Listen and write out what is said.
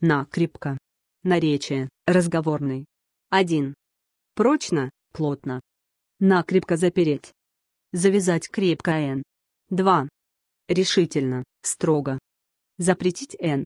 накрепко. Наречие, разговорный. 1. Прочно, плотно. Накрепко запереть. Завязать крепко Н. 2. Решительно, строго. Запретить Н.